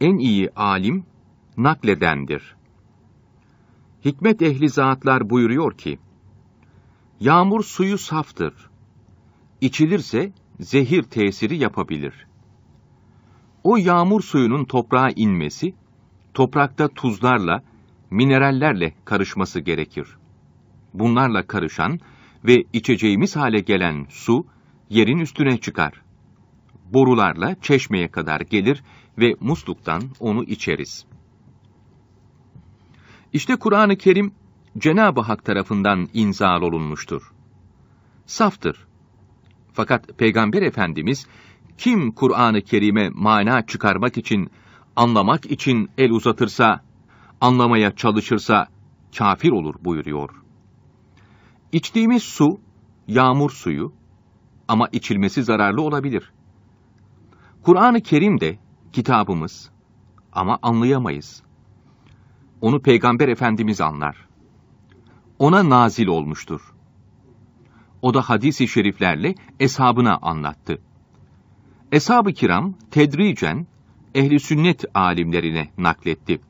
en iyi alim nakledendir. Hikmet ehli zatlar buyuruyor ki, Yağmur suyu saftır. İçilirse zehir tesiri yapabilir. O yağmur suyunun toprağa inmesi, toprakta tuzlarla, minerallerle karışması gerekir. Bunlarla karışan ve içeceğimiz hale gelen su, yerin üstüne çıkar.'' borularla çeşmeye kadar gelir ve musluktan onu içeriz. İşte Kur'an-ı Kerim Cenab-ı Hak tarafından inzal olunmuştur. Saftır. Fakat Peygamber Efendimiz kim Kur'an-ı Kerim'e mana çıkarmak için, anlamak için el uzatırsa, anlamaya çalışırsa kafir olur buyuruyor. İçtiğimiz su yağmur suyu ama içilmesi zararlı olabilir. Kur'an-ı Kerim de kitabımız ama anlayamayız. Onu Peygamber Efendimiz anlar. Ona nazil olmuştur. O da hadis-i şeriflerle eshabına anlattı. Eshab-ı kiram tedricen ehli sünnet alimlerine nakletti.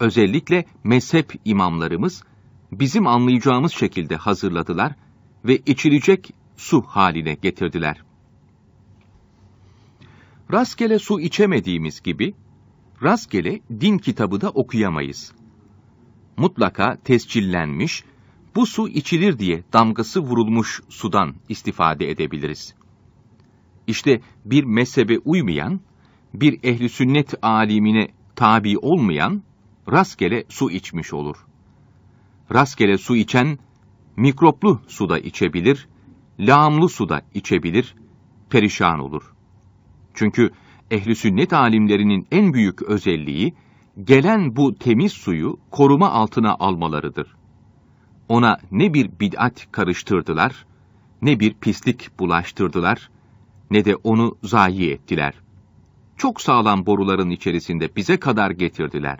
Özellikle mezhep imamlarımız bizim anlayacağımız şekilde hazırladılar ve içilecek su haline getirdiler.'' rastgele su içemediğimiz gibi, rastgele din kitabı da okuyamayız. Mutlaka tescillenmiş, bu su içilir diye damgası vurulmuş sudan istifade edebiliriz. İşte bir mezhebe uymayan, bir ehli sünnet alimine tabi olmayan rastgele su içmiş olur. Rastgele su içen mikroplu suda içebilir, lağımlı suda içebilir, perişan olur. Çünkü ehli sünnet alimlerinin en büyük özelliği gelen bu temiz suyu koruma altına almalarıdır. Ona ne bir bid'at karıştırdılar, ne bir pislik bulaştırdılar, ne de onu zayi ettiler. Çok sağlam boruların içerisinde bize kadar getirdiler.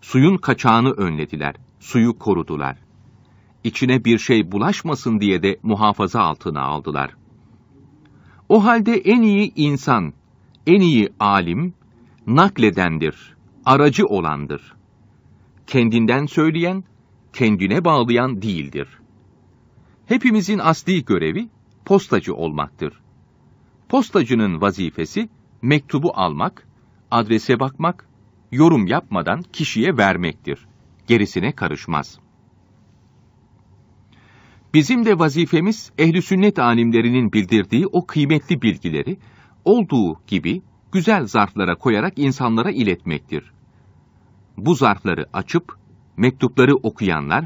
Suyun kaçağını önlediler, suyu korudular. İçine bir şey bulaşmasın diye de muhafaza altına aldılar.'' O halde en iyi insan, en iyi alim, nakledendir, aracı olandır. Kendinden söyleyen, kendine bağlayan değildir. Hepimizin asli görevi postacı olmaktır. Postacının vazifesi mektubu almak, adrese bakmak, yorum yapmadan kişiye vermektir. Gerisine karışmaz.'' Bizim de vazifemiz ehli sünnet alimlerinin bildirdiği o kıymetli bilgileri olduğu gibi güzel zarflara koyarak insanlara iletmektir. Bu zarfları açıp mektupları okuyanlar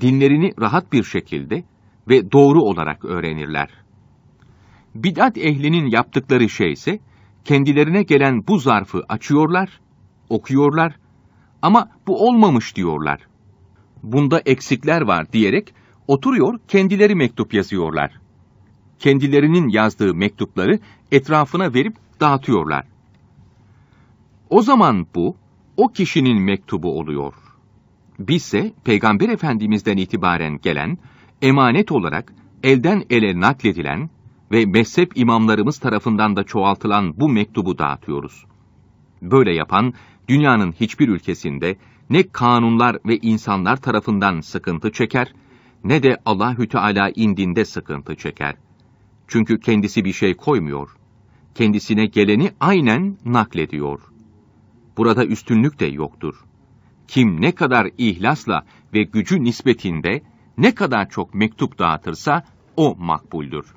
dinlerini rahat bir şekilde ve doğru olarak öğrenirler. Bid'at ehlinin yaptıkları şey ise kendilerine gelen bu zarfı açıyorlar, okuyorlar ama bu olmamış diyorlar. Bunda eksikler var diyerek oturuyor kendileri mektup yazıyorlar. Kendilerinin yazdığı mektupları etrafına verip dağıtıyorlar. O zaman bu, o kişinin mektubu oluyor. Bizse Peygamber Efendimiz'den itibaren gelen, emanet olarak elden ele nakledilen ve mezhep imamlarımız tarafından da çoğaltılan bu mektubu dağıtıyoruz. Böyle yapan, dünyanın hiçbir ülkesinde ne kanunlar ve insanlar tarafından sıkıntı çeker, ne de Allahü Teala indinde sıkıntı çeker. Çünkü kendisi bir şey koymuyor. Kendisine geleni aynen naklediyor. Burada üstünlük de yoktur. Kim ne kadar ihlasla ve gücü nispetinde ne kadar çok mektup dağıtırsa o makbuldür.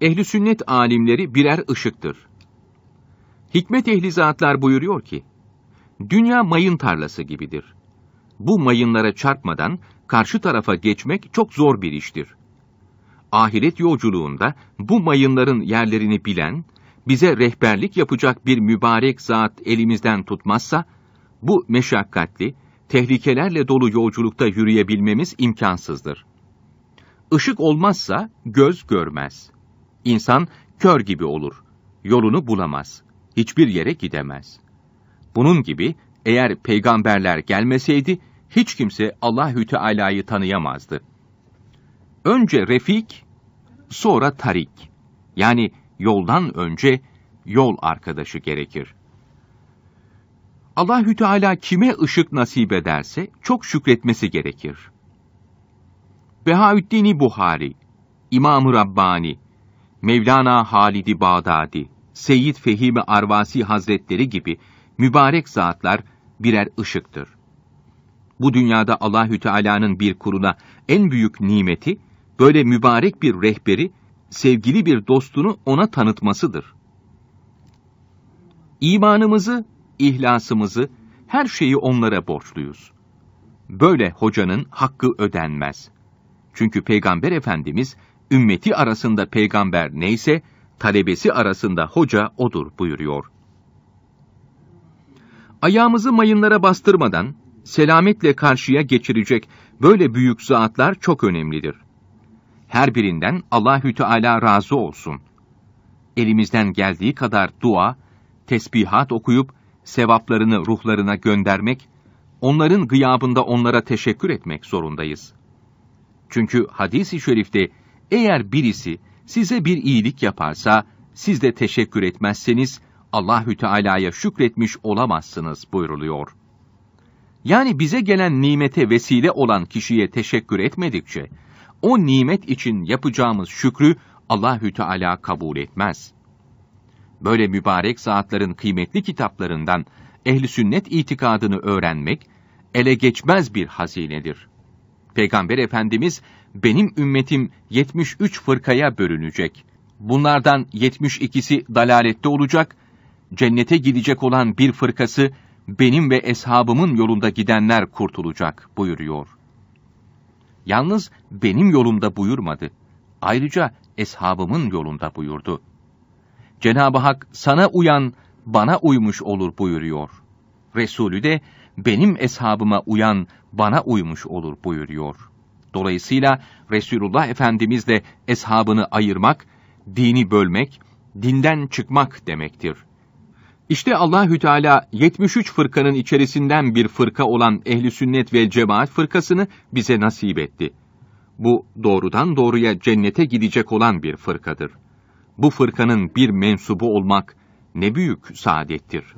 Ehli sünnet alimleri birer ışıktır. Hikmet ehli zatlar buyuruyor ki: Dünya mayın tarlası gibidir. Bu mayınlara çarpmadan karşı tarafa geçmek çok zor bir iştir. Ahiret yolculuğunda bu mayınların yerlerini bilen, bize rehberlik yapacak bir mübarek zat elimizden tutmazsa, bu meşakkatli, tehlikelerle dolu yolculukta yürüyebilmemiz imkansızdır. Işık olmazsa göz görmez. İnsan kör gibi olur. Yolunu bulamaz. Hiçbir yere gidemez. Bunun gibi eğer peygamberler gelmeseydi hiç kimse Allahü Teala'yı tanıyamazdı. Önce refik, sonra tarik. Yani yoldan önce yol arkadaşı gerekir. Allahü Teala kime ışık nasip ederse çok şükretmesi gerekir. Behaüddin Buhari, İmam-ı Rabbani, Mevlana Halidi Bağdadi, Seyyid Fehimi Arvasi Hazretleri gibi Mübarek zatlar birer ışıktır. Bu dünyada Allahü Teala'nın bir kuruna en büyük nimeti böyle mübarek bir rehberi, sevgili bir dostunu ona tanıtmasıdır. İmanımızı, ihlasımızı, her şeyi onlara borçluyuz. Böyle hocanın hakkı ödenmez. Çünkü Peygamber Efendimiz, ümmeti arasında peygamber neyse, talebesi arasında hoca odur buyuruyor. Ayağımızı mayınlara bastırmadan selametle karşıya geçirecek böyle büyük zaatlar çok önemlidir. Her birinden Allahü Teala razı olsun. Elimizden geldiği kadar dua, tesbihat okuyup sevaplarını ruhlarına göndermek, onların gıyabında onlara teşekkür etmek zorundayız. Çünkü hadis-i şerifte eğer birisi size bir iyilik yaparsa siz de teşekkür etmezseniz Allahü Teala'ya şükretmiş olamazsınız buyruluyor. Yani bize gelen nimete vesile olan kişiye teşekkür etmedikçe o nimet için yapacağımız şükrü Allahü Teala kabul etmez. Böyle mübarek saatlerin kıymetli kitaplarından ehli sünnet itikadını öğrenmek ele geçmez bir hazinedir. Peygamber Efendimiz benim ümmetim 73 fırkaya bölünecek. Bunlardan 72'si dalalette olacak, cennete gidecek olan bir fırkası, benim ve eshabımın yolunda gidenler kurtulacak buyuruyor. Yalnız benim yolumda buyurmadı. Ayrıca eshabımın yolunda buyurdu. Cenab-ı Hak sana uyan, bana uymuş olur buyuruyor. Resulü de benim eshabıma uyan, bana uymuş olur buyuruyor. Dolayısıyla Resulullah Efendimizle eshabını ayırmak, dini bölmek, dinden çıkmak demektir.'' İşte Allahü Teala 73 fırkanın içerisinden bir fırka olan ehli sünnet ve cemaat fırkasını bize nasip etti. Bu doğrudan doğruya cennete gidecek olan bir fırkadır. Bu fırkanın bir mensubu olmak ne büyük saadettir.